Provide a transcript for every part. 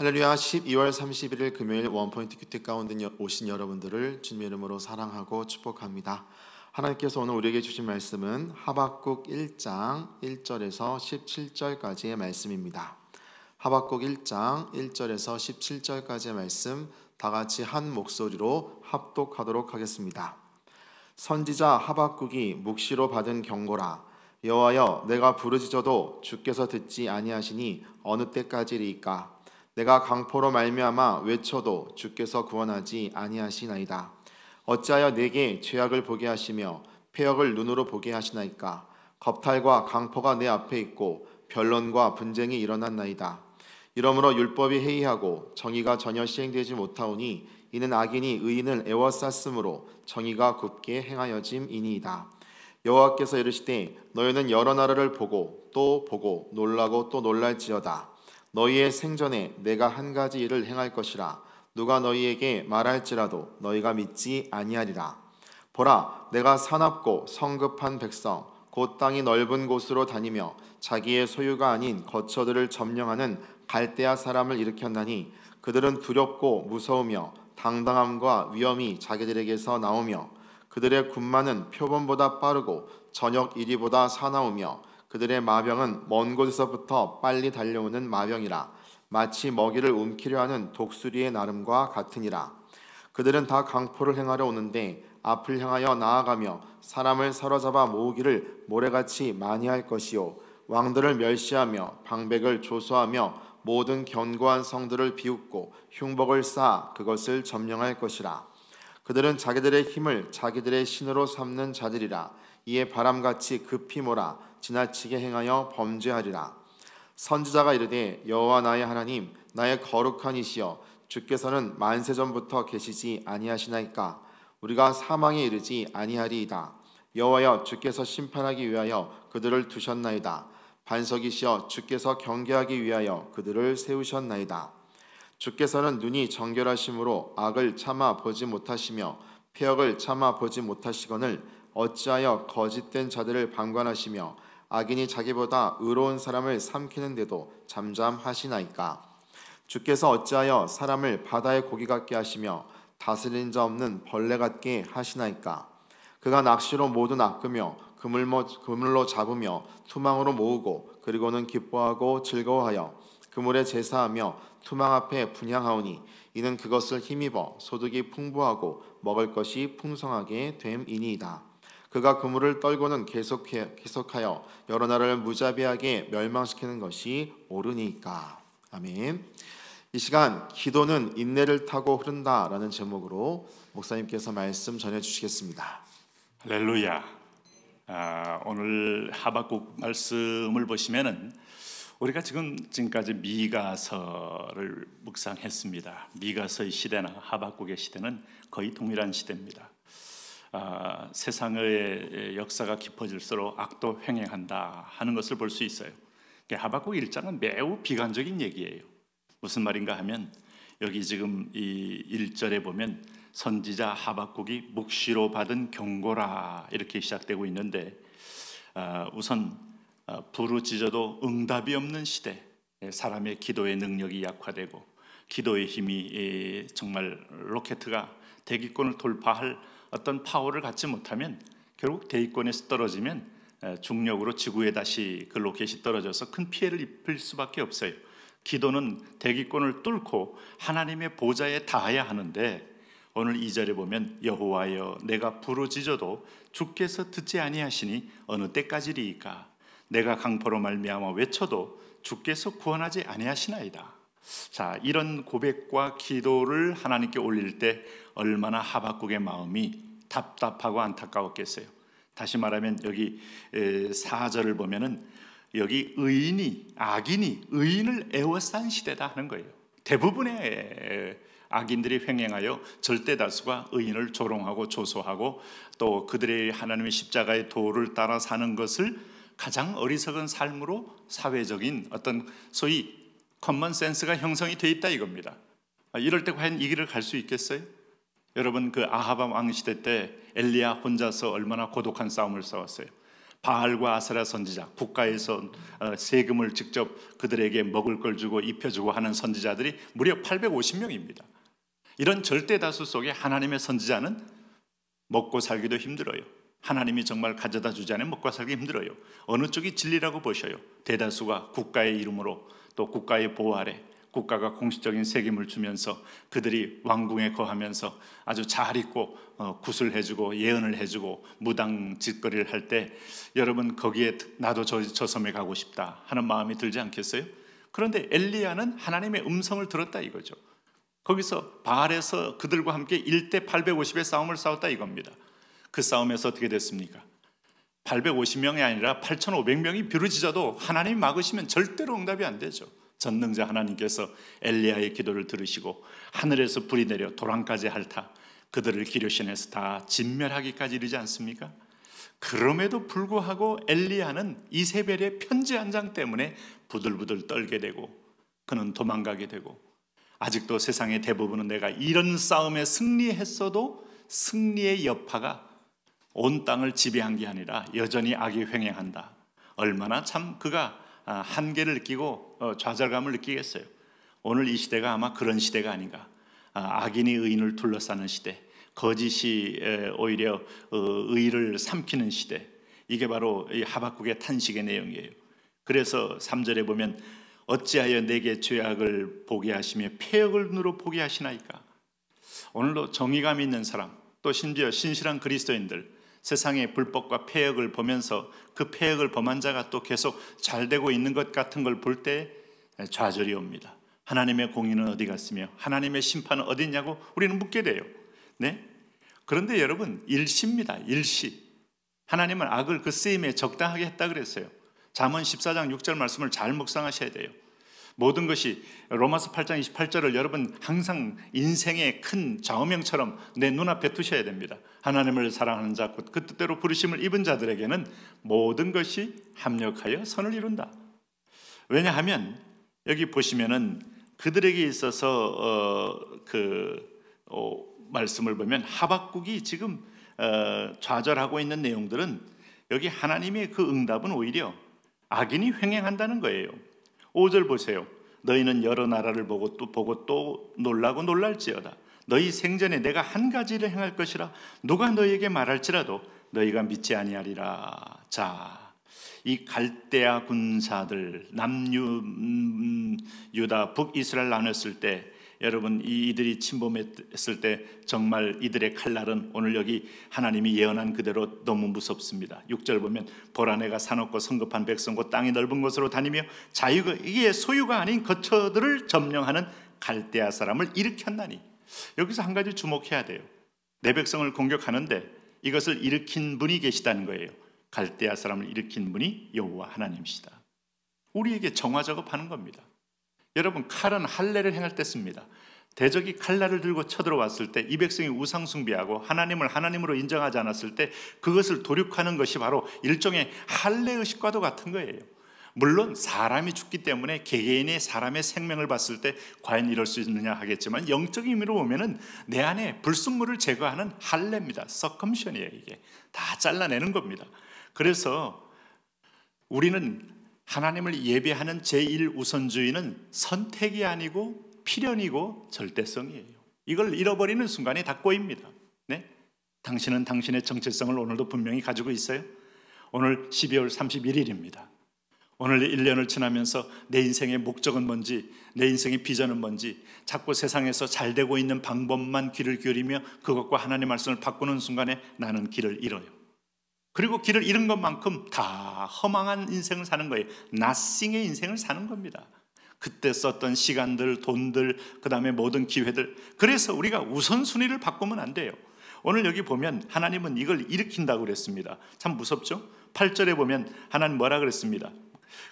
할렐루야 12월 31일 금요일 원포인트 큐티 가운데 오신 여러분들을 주님의 이름으로 사랑하고 축복합니다. 하나님께서 오늘 우리에게 주신 말씀은 하박국 1장 1절에서 17절까지의 말씀입니다. 하박국 1장 1절에서 17절까지의 말씀 다 같이 한 목소리로 합독하도록 하겠습니다. 선지자 하박국이 묵시로 받은 경고라 여와여 내가 부르짖어도 주께서 듣지 아니하시니 어느 때까지리까 내가 강포로 말미암아 외쳐도 주께서 구원하지 아니하시나이다. 어찌하여 내게 죄악을 보게 하시며 폐역을 눈으로 보게 하시나이까? 겁탈과 강포가 내 앞에 있고 변론과 분쟁이 일어났나이다. 이러므로 율법이 해이하고 정의가 전혀 시행되지 못하오니 이는 악인이 의인을 애워쌌으므로 정의가 굽게 행하여짐이니이다. 여호와께서 이르시되 너희는 여러 나라를 보고 또 보고 놀라고 또 놀랄지어다. 너희의 생전에 내가 한 가지 일을 행할 것이라 누가 너희에게 말할지라도 너희가 믿지 아니하리라 보라 내가 사납고 성급한 백성 곧 땅이 넓은 곳으로 다니며 자기의 소유가 아닌 거처들을 점령하는 갈대아 사람을 일으켰나니 그들은 두렵고 무서우며 당당함과 위험이 자기들에게서 나오며 그들의 군마는 표범보다 빠르고 저녁 이리보다 사나우며 그들의 마병은 먼 곳에서부터 빨리 달려오는 마병이라 마치 먹이를 움키려 하는 독수리의 나름과 같으니라 그들은 다 강포를 행하러 오는데 앞을 향하여 나아가며 사람을 사로잡아 모으기를 모래같이 많이 할 것이요 왕들을 멸시하며 방백을 조소하며 모든 견고한 성들을 비웃고 흉복을 쌓아 그것을 점령할 것이라 그들은 자기들의 힘을 자기들의 신으로 삼는 자들이라 이에 바람같이 급히 몰아 지나치게 행하여 범죄하리라. 선지자가 이르되 여호와 나의 하나님 나의 거룩한 이시여 주께서는 만세 전부터 계시지 아니하시나이까 우리가 사망에 이르지 아니하리이다. 여호와여 주께서 심판하기 위하여 그들을 두셨나이다. 반석이시여 주께서 경계하기 위하여 그들을 세우셨나이다. 주께서는 눈이 정결하심으로 악을 참아 보지 못하시며 폐역을 참아 보지 못하시거늘 어찌하여 거짓된 자들을 방관하시며 악인이 자기보다 의로운 사람을 삼키는데도 잠잠하시나이까 주께서 어찌하여 사람을 바다의 고기 같게 하시며 다스린 자 없는 벌레 같게 하시나이까 그가 낚시로 모두 낚으며 그물로, 그물로 잡으며 투망으로 모으고 그리고는 기뻐하고 즐거워하여 그물에 제사하며 투망 앞에 분양하오니 이는 그것을 힘입어 소득이 풍부하고 먹을 것이 풍성하게 됨이니이다. 그가 그물을 떨고는 계속해, 계속하여 여러 나라를 무자비하게 멸망시키는 것이 옳으니까. 아멘. 이 시간 기도는 인내를 타고 흐른다라는 제목으로 목사님께서 말씀 전해 주시겠습니다. 할렐루야. 아, 오늘 하박국 말씀을 보시면은 우리가 지금 지금까지 미가서를 묵상했습니다. 미가서의 시대나 하박국의 시대는 거의 동일한 시대입니다. 어, 세상의 역사가 깊어질수록 악도 횡행한다 하는 것을 볼 수 있어요. 하박국 1장은 매우 비관적인 얘기예요. 무슨 말인가 하면 여기 지금 이 1절에 보면 선지자 하박국이 묵시로 받은 경고라 이렇게 시작되고 있는데 어, 우선 아, 부르짖어도 응답이 없는 시대 예, 사람의 기도의 능력이 약화되고 기도의 힘이 예, 정말 로켓트가 대기권을 돌파할 어떤 파워를 갖지 못하면 결국 대기권에서 떨어지면 예, 중력으로 지구에 다시 그 로켓이 떨어져서 큰 피해를 입힐 수밖에 없어요. 기도는 대기권을 뚫고 하나님의 보좌에 닿아야 하는데 오늘 이 절에 보면 여호와여 내가 부르짖어도 주께서 듣지 아니하시니 어느 때까지리이까 내가 강포로 말미암아 외쳐도 주께서 구원하지 아니하시나이다. 자, 이런 고백과 기도를 하나님께 올릴 때 얼마나 하박국의 마음이 답답하고 안타까웠겠어요. 다시 말하면 여기 4절을 보면은 여기 의인이 악인이 의인을 애워싼 시대다 하는 거예요. 대부분의 악인들이 횡행하여 절대 다수가 의인을 조롱하고 조소하고 또 그들의 하나님의 십자가의 도를 따라 사는 것을 가장 어리석은 삶으로 사회적인 어떤 소위 컴먼 센스가 형성이 돼 있다 이겁니다. 아, 이럴 때 과연 이 길을 갈 수 있겠어요? 여러분 그 아하밤 왕 시대 때 엘리야 혼자서 얼마나 고독한 싸움을 싸웠어요. 바알과 아세라 선지자, 국가에서 어, 세금을 직접 그들에게 먹을 걸 주고 입혀주고 하는 선지자들이 무려 850명입니다. 이런 절대 다수 속에 하나님의 선지자는 먹고 살기도 힘들어요. 하나님이 정말 가져다 주지 않으면 먹고 살기 힘들어요. 어느 쪽이 진리라고 보셔요? 대다수가 국가의 이름으로 또 국가의 보호 아래 국가가 공식적인 세금을 주면서 그들이 왕궁에 거하면서 아주 잘 있고 어, 구슬해주고 예언을 해주고 무당 짓거리를 할 때 여러분 거기에 나도 저, 저 섬에 가고 싶다 하는 마음이 들지 않겠어요? 그런데 엘리야는 하나님의 음성을 들었다 이거죠. 거기서 바알에서 그들과 함께 1대 850의 싸움을 싸웠다 이겁니다. 그 싸움에서 어떻게 됐습니까? 850명이 아니라 8,500명이 비루지자도 하나님 막으시면 절대로 응답이 안 되죠. 전능자 하나님께서 엘리야의 기도를 들으시고 하늘에서 불이 내려 도랑까지 핥아 그들을 기료신에서 다 진멸하기까지 이르지 않습니까? 그럼에도 불구하고 엘리야는 이세벨의 편지 한 장 때문에 부들부들 떨게 되고 그는 도망가게 되고 아직도 세상의 대부분은 내가 이런 싸움에 승리했어도 승리의 여파가 온 땅을 지배한 게 아니라 여전히 악이 횡행한다. 얼마나 참 그가 아, 한계를 느끼고 어, 좌절감을 느끼겠어요. 오늘 이 시대가 아마 그런 시대가 아닌가. 아, 악인이 의인을 둘러싸는 시대, 거짓이 오히려 어, 의를 삼키는 시대. 이게 바로 이 하박국의 탄식의 내용이에요. 그래서 3절에 보면 어찌하여 내게 죄악을 보게 하시며 폐역을 눈으로 보게 하시나이까. 오늘도 정의감 있는 사람, 또 심지어 신실한 그리스도인들 세상의 불법과 폐역을 보면서 그 폐역을 범한 자가 또 계속 잘 되고 있는 것 같은 걸 볼 때 좌절이 옵니다. 하나님의 공의는 어디 갔으며 하나님의 심판은 어디 있냐고 우리는 묻게 돼요. 네? 그런데 여러분 일시입니다. 일시. 하나님은 악을 그 쓰임에 적당하게 했다 그랬어요. 잠언 14장 6절 말씀을 잘 묵상하셔야 돼요. 모든 것이 로마서 8장 28절을 여러분 항상 인생의 큰 좌우명처럼 내 눈앞에 두셔야 됩니다. 하나님을 사랑하는 자 곧 그 뜻대로 부르심을 입은 자들에게는 모든 것이 합력하여 선을 이룬다. 왜냐하면 여기 보시면은 그들에게 있어서 어, 그 어, 말씀을 보면 하박국이 지금 어, 좌절하고 있는 내용들은 여기 하나님의 그 응답은 오히려 악인이 횡행한다는 거예요. 5절 보세요. 너희는 여러 나라를 보고 또 보고 또 놀라고 놀랄지어다. 너희 생전에 내가 한 가지를 행할 것이라 누가 너희에게 말할지라도 너희가 믿지 아니하리라. 자, 이 갈대아 군사들 남유 음, 유다 북이스라엘 나눴을 때 여러분 이들이 침범했을 때 정말 이들의 칼날은 오늘 여기 하나님이 예언한 그대로 너무 무섭습니다. 6절 보면 보라 네가사놓고 성급한 백성과 땅이 넓은 곳으로 다니며 자유가 이게 소유가 아닌 거처들을 점령하는 갈대아 사람을 일으켰나니 여기서 한 가지 주목해야 돼요. 내 백성을 공격하는데 이것을 일으킨 분이 계시다는 거예요. 갈대아 사람을 일으킨 분이 여호와 하나님이시다. 우리에게 정화 작업하는 겁니다. 여러분 칼은 할례를 행할 때 씁니다. 대적이 칼날을 들고 쳐들어왔을 때 이 백성이 우상 숭배하고 하나님을 하나님으로 인정하지 않았을 때 그것을 도륙하는 것이 바로 일종의 할례 의식과도 같은 거예요. 물론 사람이 죽기 때문에 개개인의 사람의 생명을 봤을 때 과연 이럴 수 있느냐 하겠지만 영적인 의미로 보면은 내 안에 불순물을 제거하는 할례입니다. 서컴션이에요 이게 다 잘라내는 겁니다. 그래서 우리는 하나님을 예배하는 제1 우선주의는 선택이 아니고 필연이고 절대성이에요. 이걸 잃어버리는 순간에 닫고입니다 네? 당신은 당신의 정체성을 오늘도 분명히 가지고 있어요. 오늘 12월 31일입니다. 오늘 1년을 지나면서 내 인생의 목적은 뭔지, 내 인생의 비전은 뭔지, 자꾸 세상에서 잘 되고 있는 방법만 귀를 기울이며 그것과 하나님 말씀을 바꾸는 순간에 나는 길을 잃어요. 그리고 길을 잃은 것만큼 다 허망한 인생을 사는 거예요. 나싱의 인생을 사는 겁니다. 그때 썼던 시간들, 돈들, 그 다음에 모든 기회들. 그래서 우리가 우선순위를 바꾸면 안 돼요. 오늘 여기 보면 하나님은 이걸 일으킨다고 그랬습니다. 참 무섭죠? 8절에 보면 하나님 뭐라 그랬습니다.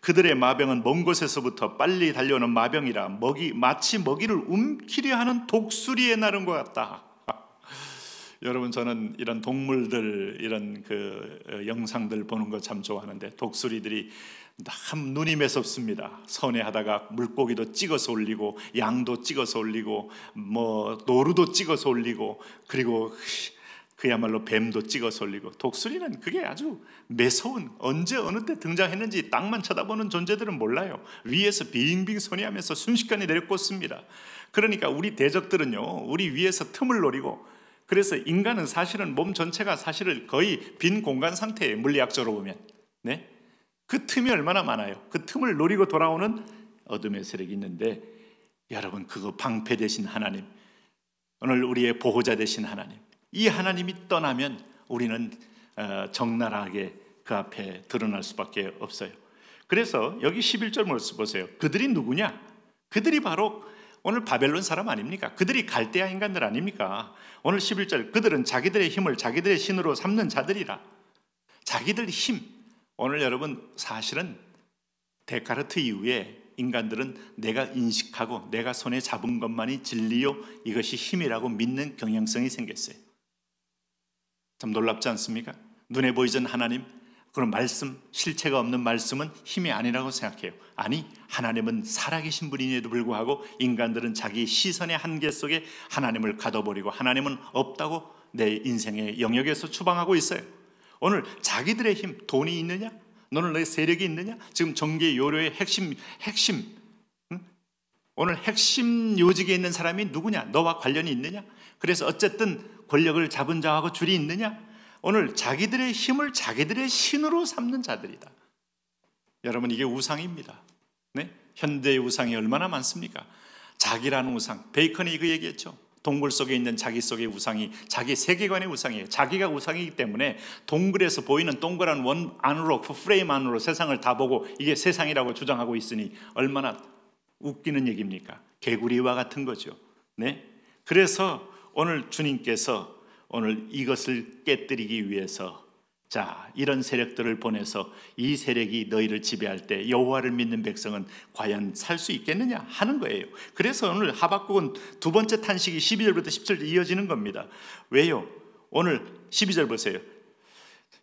그들의 마병은 먼 곳에서부터 빨리 달려오는 마병이라 먹이 마치 먹이를 움키려 하는 독수리의 날은 것 같다. 여러분 저는 이런 동물들 이런 그 어, 영상들 보는 거 참 좋아하는데 독수리들이 참 눈이 매섭습니다. 선회하다가 물고기도 찍어서 올리고 양도 찍어서 올리고 뭐 노루도 찍어서 올리고 그리고 그야말로 뱀도 찍어서 올리고 독수리는 그게 아주 매서운 언제 어느 때 등장했는지 땅만 쳐다보는 존재들은 몰라요. 위에서 빙빙 소리하면서 순식간에 내려꽂습니다. 그러니까 우리 대적들은요. 우리 위에서 틈을 노리고 그래서 인간은 사실은 몸 전체가 사실은 거의 빈 공간 상태에 물리학적으로 보면 네? 그 틈이 얼마나 많아요. 그 틈을 노리고 돌아오는 어둠의 세력이 있는데 여러분 그거 방패 되신 하나님 오늘 우리의 보호자 되신 하나님 이 하나님이 떠나면 우리는 어, 적나라하게 그 앞에 드러날 수밖에 없어요. 그래서 여기 11절 모습 보세요. 그들이 누구냐? 그들이 바로 오늘 바벨론 사람 아닙니까? 그들이 갈대아 인간들 아닙니까? 오늘 11절 그들은 자기들의 힘을 자기들의 신으로 삼는 자들이라. 자기들 힘. 오늘 여러분 사실은 데카르트 이후에 인간들은 내가 인식하고 내가 손에 잡은 것만이 진리요 이것이 힘이라고 믿는 경향성이 생겼어요. 참 놀랍지 않습니까? 눈에 보이던 하나님, 그런 말씀, 실체가 없는 말씀은 힘이 아니라고 생각해요. 아니, 하나님은 살아계신 분임에도 불구하고 인간들은 자기 시선의 한계 속에 하나님을 가둬버리고 하나님은 없다고 내 인생의 영역에서 추방하고 있어요. 오늘 자기들의 힘, 돈이 있느냐? 너는 내 세력이 있느냐? 지금 정계 요료의 핵심, 핵심, 오늘 핵심 요직에 있는 사람이 누구냐? 너와 관련이 있느냐? 그래서 어쨌든 권력을 잡은 자하고 줄이 있느냐? 오늘 자기들의 힘을 자기들의 신으로 삼는 자들이다. 여러분 이게 우상입니다. 네? 현대의 우상이 얼마나 많습니까? 자기라는 우상. 베이컨이 그 얘기했죠. 동굴 속에 있는 자기 속의 우상이 자기 세계관의 우상이에요. 자기가 우상이기 때문에 동굴에서 보이는 동그란 원 안으로 그 프레임 안으로 세상을 다 보고 이게 세상이라고 주장하고 있으니 얼마나 웃기는 얘기입니까? 개구리와 같은 거죠. 네? 그래서 오늘 주님께서 오늘 이것을 깨뜨리기 위해서 자 이런 세력들을 보내서 이 세력이 너희를 지배할 때 여호와를 믿는 백성은 과연 살 수 있겠느냐 하는 거예요. 그래서 오늘 하박국은 두 번째 탄식이 12절부터 17절 이어지는 겁니다. 왜요? 오늘 12절 보세요.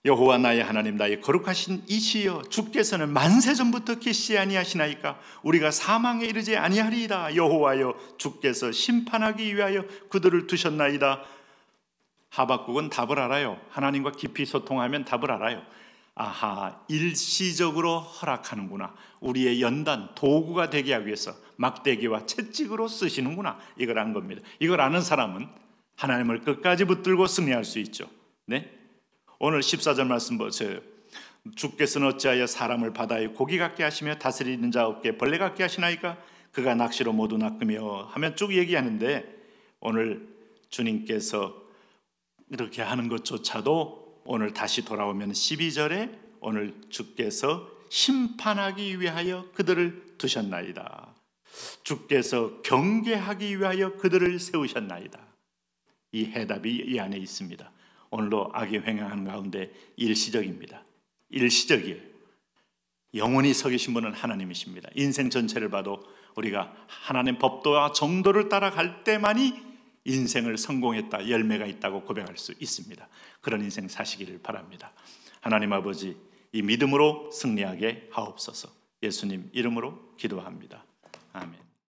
여호와 나의 하나님 나의 거룩하신 이시여 주께서는 만세 전부터 계시 아니하시나이까 우리가 사망에 이르지 아니하리이다 여호와여 주께서 심판하기 위하여 그들을 두셨나이다 하박국은 답을 알아요 하나님과 깊이 소통하면 답을 알아요 아하 일시적으로 허락하는구나 우리의 연단 도구가 되게 하기 위해서 막대기와 채찍으로 쓰시는구나 이걸 안 겁니다 이걸 아는 사람은 하나님을 끝까지 붙들고 승리할 수 있죠 네? 오늘 14절 말씀 보세요. 주께서는 어찌하여 사람을 바다에 고기 같게 하시며 다스리는 자 없게 벌레 같게 하시나이까 그가 낚시로 모두 낚으며 하면 쭉 얘기하는데 오늘 주님께서 이렇게 하는 것조차도 오늘 다시 돌아오면 12절에 오늘 주께서 심판하기 위하여 그들을 두셨나이다. 주께서 경계하기 위하여 그들을 세우셨나이다. 이 해답이 이 안에 있습니다. 오늘도 악이 횡행하는 가운데 일시적입니다. 일시적이에요. 영원히 서 계신 분은 하나님이십니다. 인생 전체를 봐도 우리가 하나님 법도와 정도를 따라갈 때만이 인생을 성공했다, 열매가 있다고 고백할 수 있습니다. 그런 인생 사시기를 바랍니다. 하나님 아버지, 이 믿음으로 승리하게 하옵소서. 예수님 이름으로 기도합니다. 아멘.